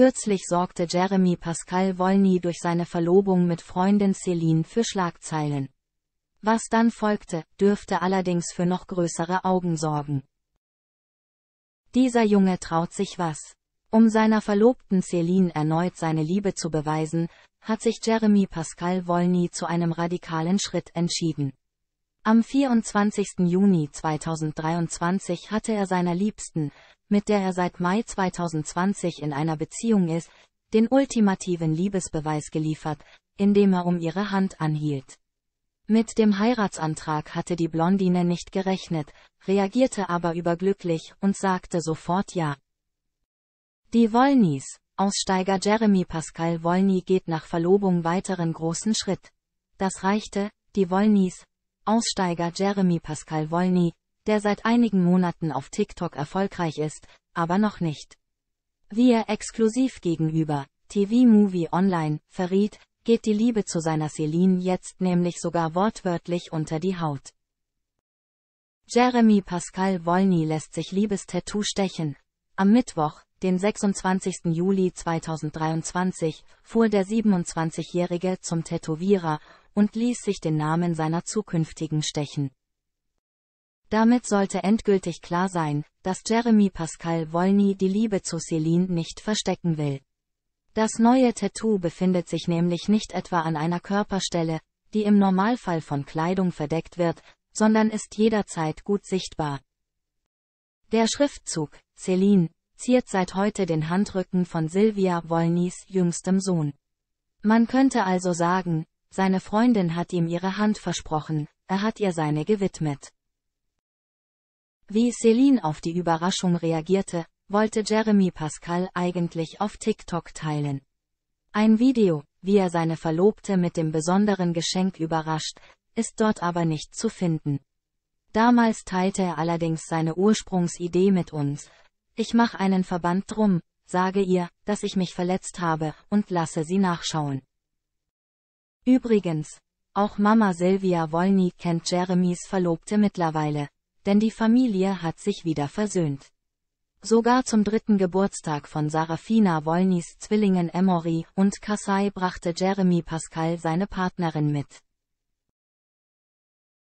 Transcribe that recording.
Kürzlich sorgte Jeremy Pascal Wolny durch seine Verlobung mit Freundin Celine für Schlagzeilen. Was dann folgte, dürfte allerdings für noch größere Augen sorgen. Dieser Junge traut sich was. Um seiner Verlobten Celine erneut seine Liebe zu beweisen, hat sich Jeremy Pascal Wolny zu einem radikalen Schritt entschieden. Am 24. Juni 2023 hatte er seiner Liebsten, mit der er seit Mai 2020 in einer Beziehung ist, den ultimativen Liebesbeweis geliefert, indem er um ihre Hand anhielt. Mit dem Heiratsantrag hatte die Blondine nicht gerechnet, reagierte aber überglücklich und sagte sofort Ja. Die Wollnies, Aussteiger Jeremy Pascal Wollny geht nach Verlobung weiteren großen Schritt. Das reichte, die Wolnys, Aussteiger Jeremy Pascal Wollny, der seit einigen Monaten auf TikTok erfolgreich ist, aber noch nicht. Wie er exklusiv gegenüber TV Movie Online verriet, geht die Liebe zu seiner Celine jetzt nämlich sogar wortwörtlich unter die Haut. Jeremy Pascal Wolny lässt sich Liebestattoo stechen. Am Mittwoch, den 26. Juli 2023, fuhr der 27-Jährige zum Tätowierer und ließ sich den Namen seiner zukünftigen stechen. Damit sollte endgültig klar sein, dass Jeremy Pascal Wolny die Liebe zu Celine nicht verstecken will. Das neue Tattoo befindet sich nämlich nicht etwa an einer Körperstelle, die im Normalfall von Kleidung verdeckt wird, sondern ist jederzeit gut sichtbar. Der Schriftzug, Celine, ziert seit heute den Handrücken von Sylvia Wolnys jüngstem Sohn. Man könnte also sagen, seine Freundin hat ihm ihre Hand versprochen, er hat ihr seine gewidmet. Wie Celine auf die Überraschung reagierte, wollte Jeremy Pascal eigentlich auf TikTok teilen. Ein Video, wie er seine Verlobte mit dem besonderen Geschenk überrascht, ist dort aber nicht zu finden. Damals teilte er allerdings seine Ursprungsidee mit uns. Ich mache einen Verband drum, sage ihr, dass ich mich verletzt habe, und lasse sie nachschauen. Übrigens, auch Mama Sylvia Wolny kennt Jeremys Verlobte mittlerweile denn die Familie hat sich wieder versöhnt. Sogar zum dritten Geburtstag von Sarafina Wollnys Zwillingen Emory und Kassai brachte Jeremy Pascal seine Partnerin mit.